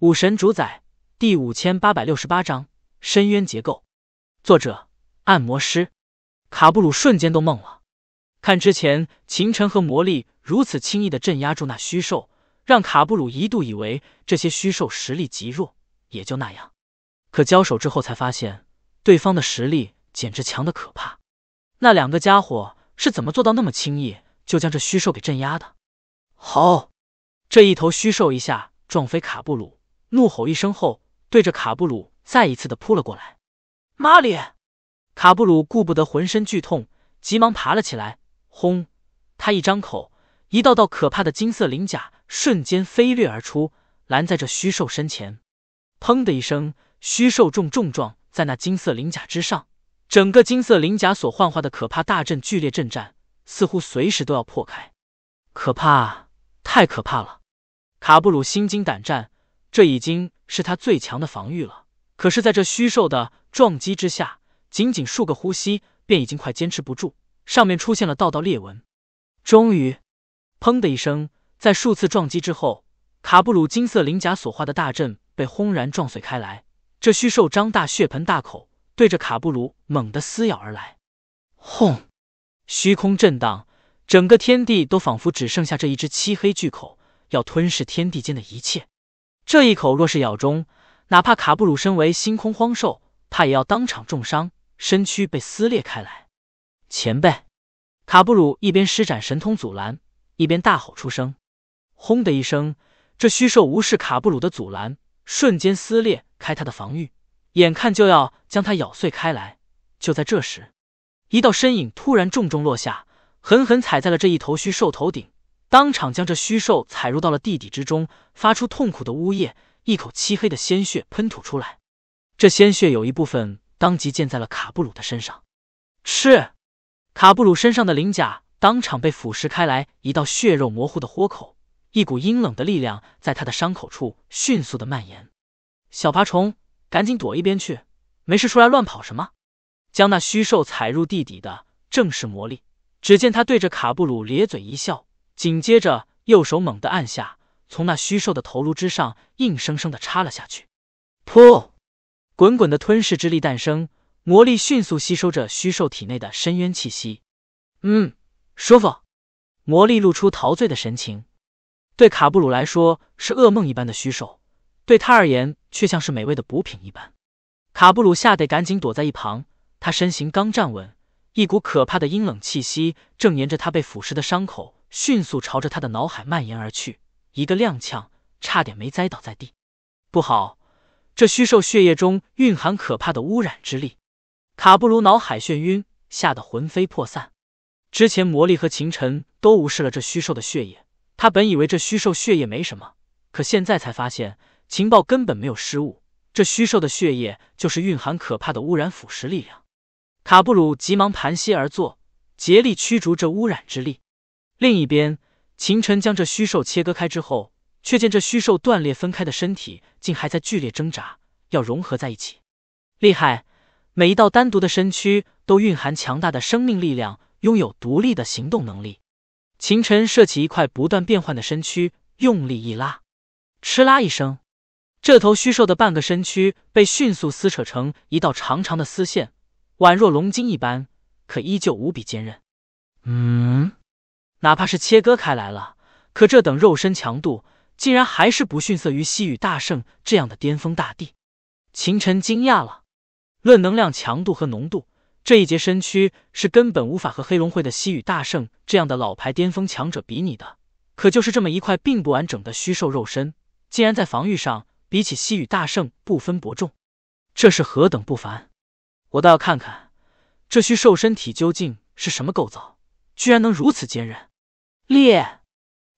武神主宰第五千八百六十八章深渊结构。作者：按摩师卡布鲁瞬间都懵了。看之前秦晨和魔力如此轻易的镇压住那虚兽，让卡布鲁一度以为这些虚兽实力极弱，也就那样。可交手之后才发现，对方的实力简直强的可怕。那两个家伙是怎么做到那么轻易就将这虚兽给镇压的？好，这一头虚兽一下撞飞卡布鲁。怒吼一声后，对着卡布鲁再一次的扑了过来。妈的！卡布鲁顾不得浑身剧痛，急忙爬了起来。轰！他一张口，一道道可怕的金色鳞甲瞬间飞掠而出，拦在这虚兽身前。砰的一声，虚兽重重撞在那金色鳞甲之上，整个金色鳞甲所幻化的可怕大阵剧烈震颤，似乎随时都要破开。可怕！太可怕了！卡布鲁心惊胆战。这已经是他最强的防御了，可是，在这虚兽的撞击之下，仅仅数个呼吸，便已经快坚持不住，上面出现了道道裂纹。终于，砰的一声，在数次撞击之后，卡布鲁金色鳞甲所化的大阵被轰然撞碎开来。这虚兽张大血盆大口，对着卡布鲁猛地撕咬而来。轰！虚空震荡，整个天地都仿佛只剩下这一只漆黑巨口，要吞噬天地间的一切。这一口若是咬中，哪怕卡布鲁身为星空荒兽，怕也要当场重伤，身躯被撕裂开来。前辈，卡布鲁一边施展神通阻拦，一边大吼出声。轰的一声，这虚兽无视卡布鲁的阻拦，瞬间撕裂开他的防御，眼看就要将他咬碎开来。就在这时，一道身影突然重重落下，狠狠踩在了这一头虚兽头顶。当场将这虚兽踩入到了地底之中，发出痛苦的呜咽，一口漆黑的鲜血喷吐出来。这鲜血有一部分当即溅在了卡布鲁的身上，吃！卡布鲁身上的鳞甲当场被腐蚀开来一道血肉模糊的豁口，一股阴冷的力量在他的伤口处迅速的蔓延。小爬虫，赶紧躲一边去！没事出来乱跑什么？将那虚兽踩入地底的正是魔力，只见他对着卡布鲁咧嘴一笑。紧接着，右手猛地按下，从那虚兽的头颅之上硬生生的插了下去。噗，滚滚的吞噬之力诞生，魔力迅速吸收着虚兽体内的深渊气息。嗯，舒服。魔力露出陶醉的神情。对卡布鲁来说是噩梦一般的虚兽，对他而言却像是美味的补品一般。卡布鲁吓得赶紧躲在一旁，他身形刚站稳，一股可怕的阴冷气息正沿着他被腐蚀的伤口。迅速朝着他的脑海蔓延而去，一个踉跄，差点没栽倒在地。不好，这虚兽血液中蕴含可怕的污染之力。卡布鲁脑海眩晕，吓得魂飞魄散。之前魔力和秦晨都无视了这虚兽的血液，他本以为这虚兽血液没什么，可现在才发现情报根本没有失误，这虚兽的血液就是蕴含可怕的污染腐蚀力量。卡布鲁急忙盘膝而坐，竭力驱逐这污染之力。另一边，秦尘将这虚兽切割开之后，却见这虚兽断裂分开的身体竟还在剧烈挣扎，要融合在一起。厉害！每一道单独的身躯都蕴含强大的生命力量，拥有独立的行动能力。秦尘射起一块不断变换的身躯，用力一拉，哧啦一声，这头虚兽的半个身躯被迅速撕扯成一道长长的丝线，宛若龙筋一般，可依旧无比坚韧。嗯。哪怕是切割开来了，可这等肉身强度，竟然还是不逊色于西雨大圣这样的巅峰大帝。秦尘惊讶了，论能量强度和浓度，这一截身躯是根本无法和黑龙会的西雨大圣这样的老牌巅峰强者比拟的。可就是这么一块并不完整的虚兽肉身，竟然在防御上比起西雨大圣不分伯仲，这是何等不凡！我倒要看看这虚兽身体究竟是什么构造，居然能如此坚韧。裂！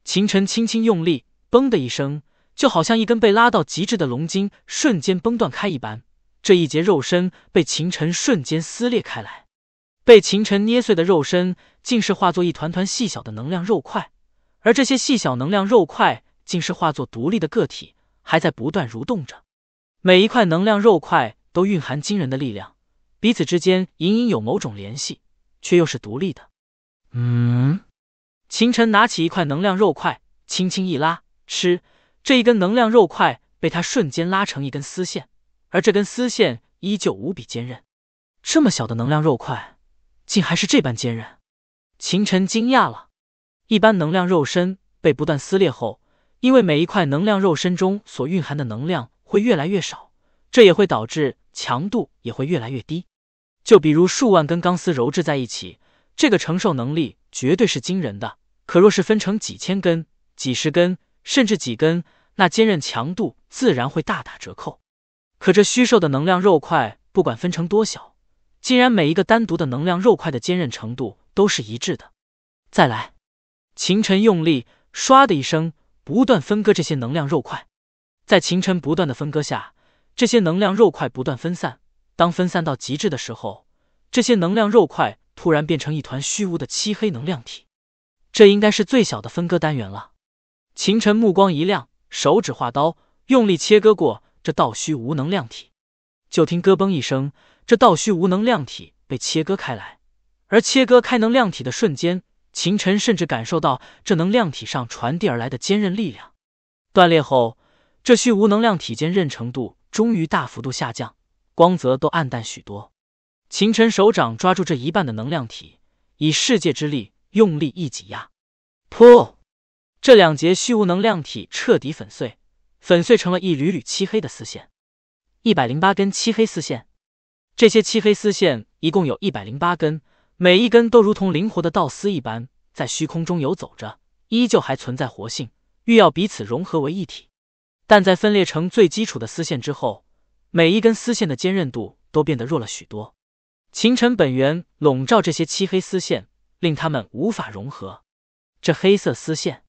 秦晨轻轻用力，嘣的一声，就好像一根被拉到极致的龙筋瞬间崩断开一般，这一节肉身被秦晨瞬间撕裂开来。被秦晨捏碎的肉身，竟是化作一团团细小的能量肉块，而这些细小能量肉块，竟是化作独立的个体，还在不断蠕动着。每一块能量肉块都蕴含惊人的力量，彼此之间隐隐有某种联系，却又是独立的。嗯。秦晨拿起一块能量肉块，轻轻一拉，吃这一根能量肉块被他瞬间拉成一根丝线，而这根丝线依旧无比坚韧。这么小的能量肉块，竟还是这般坚韧？秦晨惊讶了。一般能量肉身被不断撕裂后，因为每一块能量肉身中所蕴含的能量会越来越少，这也会导致强度也会越来越低。就比如数万根钢丝揉制在一起。这个承受能力绝对是惊人的，可若是分成几千根、几十根，甚至几根，那坚韧强度自然会大打折扣。可这虚兽的能量肉块，不管分成多小，竟然每一个单独的能量肉块的坚韧程度都是一致的。再来，秦尘用力，唰的一声，不断分割这些能量肉块。在秦尘不断的分割下，这些能量肉块不断分散。当分散到极致的时候，这些能量肉块。突然变成一团虚无的漆黑能量体，这应该是最小的分割单元了。秦晨目光一亮，手指画刀，用力切割过这道虚无能量体。就听咯嘣一声，这道虚无能量体被切割开来。而切割开能量体的瞬间，秦晨甚至感受到这能量体上传递而来的坚韧力量。断裂后，这虚无能量体坚韧程度终于大幅度下降，光泽都暗淡许多。秦尘手掌抓住这一半的能量体，以世界之力用力一挤压，噗！这两节虚无能量体彻底粉碎，粉碎成了一缕缕漆黑的丝线。一百零八根漆黑丝线，这些漆黑丝线一共有一百零八根，每一根都如同灵活的道丝一般，在虚空中游走着，依旧还存在活性，欲要彼此融合为一体。但在分裂成最基础的丝线之后，每一根丝线的坚韧度都变得弱了许多。秦尘本源笼罩这些漆黑丝线，令他们无法融合。这黑色丝线，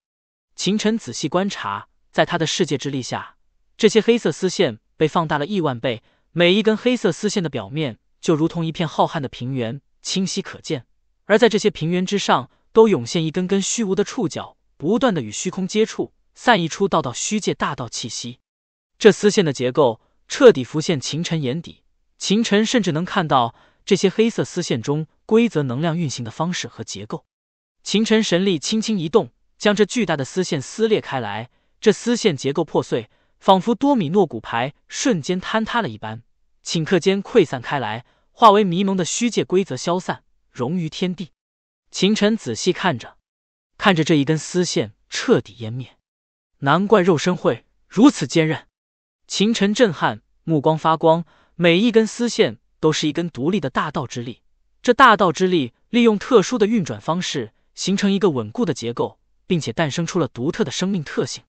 秦尘仔细观察，在他的世界之力下，这些黑色丝线被放大了亿万倍。每一根黑色丝线的表面就如同一片浩瀚的平原，清晰可见。而在这些平原之上，都涌现一根根虚无的触角，不断的与虚空接触，散溢出道道虚界大道气息。这丝线的结构彻底浮现秦尘眼底，秦尘甚至能看到。这些黑色丝线中规则能量运行的方式和结构，秦尘神力轻轻一动，将这巨大的丝线撕裂开来。这丝线结构破碎，仿佛多米诺骨牌瞬间坍塌了一般，顷刻间溃散开来，化为迷蒙的虚界规则消散，融于天地。秦尘仔细看着，看着这一根丝线彻底湮灭，难怪肉身会如此坚韧。秦尘震撼，目光发光，每一根丝线。都是一根独立的大道之力。这大道之力利用特殊的运转方式，形成一个稳固的结构，并且诞生出了独特的生命特性。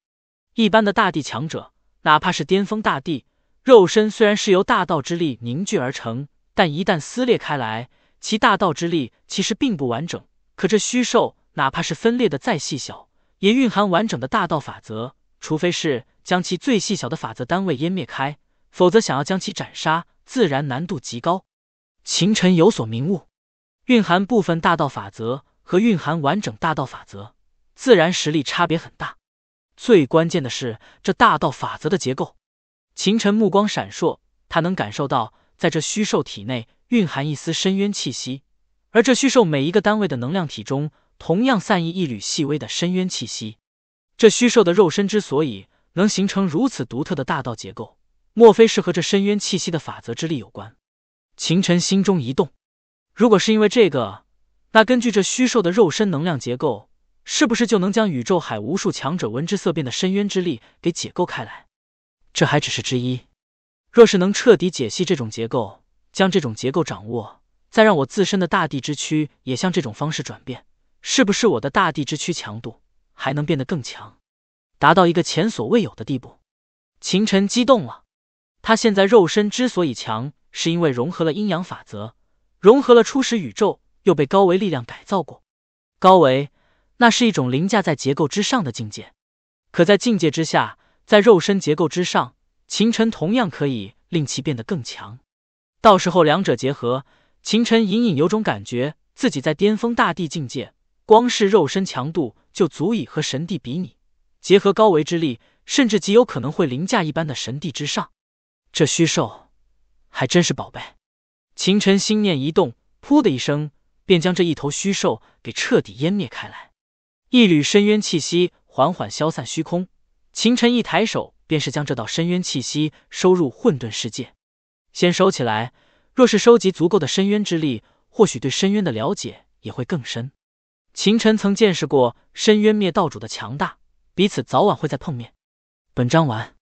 一般的大地强者，哪怕是巅峰大地，肉身虽然是由大道之力凝聚而成，但一旦撕裂开来，其大道之力其实并不完整。可这虚兽，哪怕是分裂的再细小，也蕴含完整的大道法则。除非是将其最细小的法则单位湮灭开，否则想要将其斩杀。自然难度极高，秦尘有所明悟，蕴含部分大道法则和蕴含完整大道法则，自然实力差别很大。最关键的是这大道法则的结构。秦尘目光闪烁，他能感受到，在这虚兽体内蕴含一丝深渊气息，而这虚兽每一个单位的能量体中，同样散逸一缕细微的深渊气息。这虚兽的肉身之所以能形成如此独特的大道结构。莫非是和这深渊气息的法则之力有关？秦尘心中一动，如果是因为这个，那根据这虚兽的肉身能量结构，是不是就能将宇宙海无数强者闻之色变的深渊之力给解构开来？这还只是之一，若是能彻底解析这种结构，将这种结构掌握，再让我自身的大地之躯也向这种方式转变，是不是我的大地之躯强度还能变得更强，达到一个前所未有的地步？秦尘激动了。他现在肉身之所以强，是因为融合了阴阳法则，融合了初始宇宙，又被高维力量改造过。高维那是一种凌驾在结构之上的境界，可在境界之下，在肉身结构之上，秦尘同样可以令其变得更强。到时候两者结合，秦尘隐隐有种感觉，自己在巅峰大帝境界，光是肉身强度就足以和神帝比拟，结合高维之力，甚至极有可能会凌驾一般的神帝之上。这虚兽还真是宝贝。秦尘心念一动，噗的一声，便将这一头虚兽给彻底湮灭开来。一缕深渊气息缓缓消散虚空，秦尘一抬手，便是将这道深渊气息收入混沌世界，先收起来。若是收集足够的深渊之力，或许对深渊的了解也会更深。秦尘曾见识过深渊灭道主的强大，彼此早晚会再碰面。本章完。